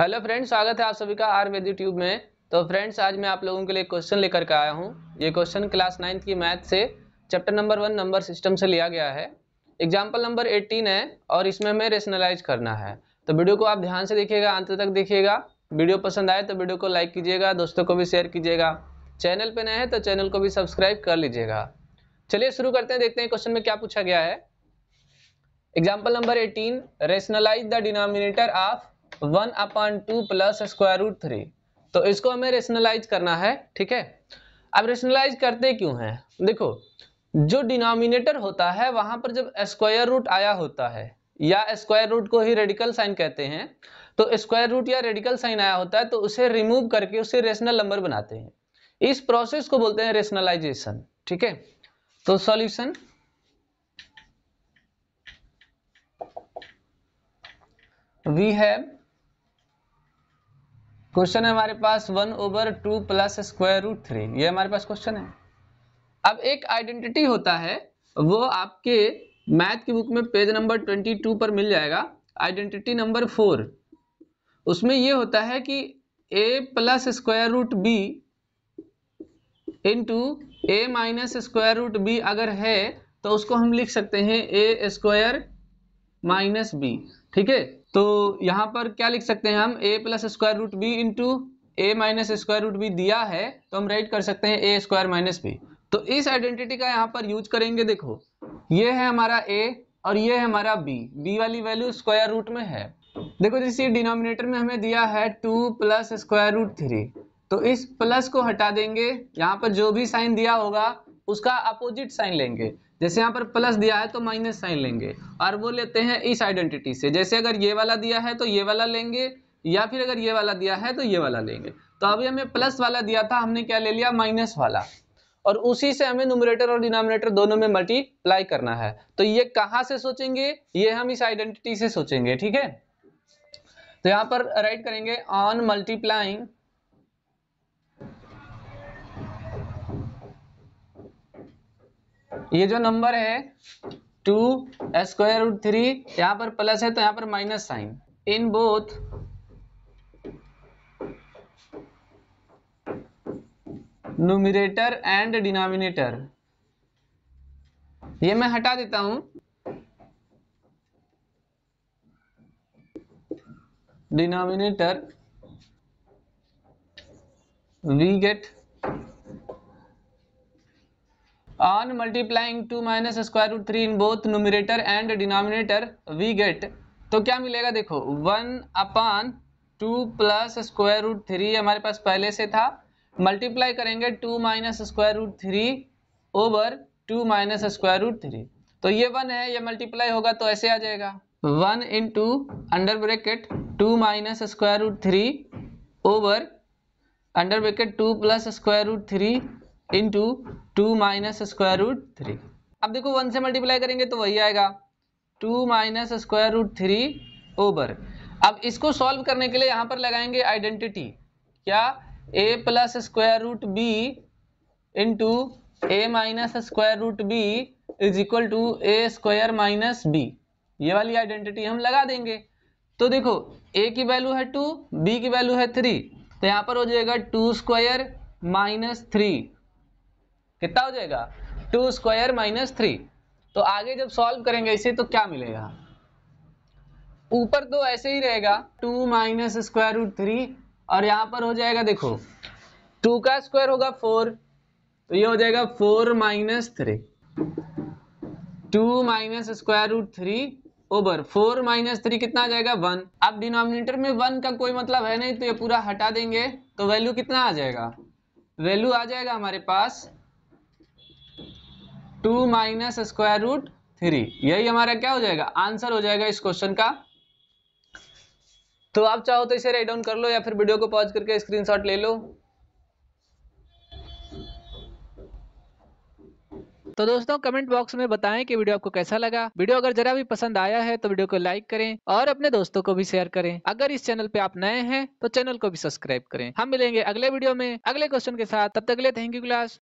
hello friends स्वागत है आप सभी का आर वेद यूट्यूब में तो फ्रेंड्स आज मैं आप लोगों के लिए क्वेश्चन लेकर के आया हूँ ये क्वेश्चन क्लास नाइन्थ की मैथ से chapter number one number system से लिया गया है एग्जाम्पल नंबर एट्टीन है और इसमें हमें रेशनलाइज करना है तो वीडियो को आप ध्यान से देखिएगा अंत तक देखिएगा वीडियो पसंद आए तो वीडियो को लाइक कीजिएगा दोस्तों को भी शेयर कीजिएगा चैनल पर नए हैं तो चैनल को भी सब्सक्राइब कर लीजिएगा चलिए शुरू करते हैं देखते हैं क्वेश्चन में क्या पूछा गया है example number eighteen rationalise the denominator of one upon two plus square root three तो इसको हमें रेशनलाइज करना है ठीक है अब रेशनलाइज करते क्यों हैं देखो जो डिनोमिनेटर होता है वहां पर जब स्क्वायर रूट आया होता है या स्क्वायर रूट को ही रेडिकल साइन कहते हैं तो स्क्वायर रूट या रेडिकल साइन आया होता है तो उसे रिमूव करके उसे रेशनल नंबर बनाते हैं इस प्रोसेस को बोलते हैं रेशनलाइजेशन ठीक है तो सॉल्यूशन वी हैव क्वेश्चन है हमारे पास one over two plus square root three ये हमारे पास क्वेश्चन है अब एक आइडेंटिटी होता है वो आपके मैथ की बुक में पेज नंबर ट्वेंटी टू पर मिल जाएगा आइडेंटिटी नंबर फोर उसमें ये होता है कि A plus square root B into A minus square root B अगर है तो उसको हम लिख सकते हैं ए स्क्वायर माइनस बी ठीक है तो यहाँ पर क्या लिख सकते हैं हम A plus square root B into A minus square root B दिया है तो हम राइट कर सकते हैं ए स्क्वायर माइनस बी तो इस आइडेंटिटी का यहाँ पर यूज करेंगे देखो ये है हमारा ए और ये है हमारा बी बी वाली वैल्यू स्क्वायर रूट में है देखो जैसे डिनोमिनेटर में हमें दिया है two plus square root three तो इस प्लस को हटा देंगे यहाँ पर जो भी साइन दिया होगा उसका अपोजिट साइन लेंगे जैसे यहाँ पर प्लस दिया है तो माइनस साइन लेंगे और वो लेते हैं इस आइडेंटिटी से जैसे अगर ये वाला दिया है तो ये वाला लेंगे या फिर अगर ये वाला दिया है तो ये वाला लेंगे तो अभी हमें प्लस वाला दिया था हमने क्या ले लिया माइनस वाला और उसी से हमें नोमिनेटर और डिनोमिनेटर दोनों में मल्टीप्लाई करना है तो ये कहाँ से सोचेंगे ये हम इस आइडेंटिटी से सोचेंगे ठीक है तो यहाँ पर राइट करेंगे ऑन मल्टीप्लाइंग ये जो नंबर है टू स्क्वायर रूट थ्री यहाँ पर प्लस है तो यहाँ पर minus sign in both numerator and denominator ये मैं हटा देता हूं denominator we get on multiplying two minus square root three in both numerator and denominator we get तो क्या मिलेगा देखो one upon two plus square root three हमारे पास पहले से था मल्टीप्लाई करेंगे two minus square root three over two minus square root three तो ये वन है ये मल्टीप्लाई होगा तो ऐसे आ जाएगा one in two under bracket two minus square root three over under bracket two plus square root three into two minus square root three अब देखो वन से मल्टीप्लाई करेंगे तो वही आएगा two minus square root three over अब इसको solve करने के लिए यहाँ पर लगाएंगे आइडेंटिटी क्या A plus square root B into A minus square root B is equal to A square minus B ये वाली आइडेंटिटी हम लगा देंगे तो देखो ए की वैल्यू है टू बी की वैल्यू है थ्री तो यहाँ पर हो जाएगा टू स्क्वायर माइनस थ्री कितना हो जाएगा टू स्क्वायर माइनस थ्री तो आगे जब सॉल्व करेंगे इसे तो क्या मिलेगा ऊपर तो ऐसे ही रहेगा two minus square root three और यहां पर हो जाएगा देखो टू का स्क्वायर होगा फोर तो ये हो जाएगा four minus three two minus square root three over four minus three कितना आ जाएगा वन अब डिनोमिनेटर में वन का कोई मतलब है नहीं तो ये पूरा हटा देंगे तो वैल्यू कितना आ जाएगा वैल्यू आ जाएगा हमारे पास two minus square root three यही हमारा क्या हो जाएगा आंसर हो जाएगा इस क्वेश्चन का तो आप चाहो तो इसे राइट डाउन कर लो या फिर वीडियो को पॉज करके स्क्रीनशॉट ले लो तो दोस्तों कमेंट बॉक्स में बताएं कि वीडियो आपको कैसा लगा वीडियो अगर जरा भी पसंद आया है तो वीडियो को लाइक करें और अपने दोस्तों को भी शेयर करें अगर इस चैनल पे आप नए हैं तो चैनल को भी सब्सक्राइब करें हम मिलेंगे अगले वीडियो में अगले क्वेश्चन के साथ तब तक के थैंक यू क्लास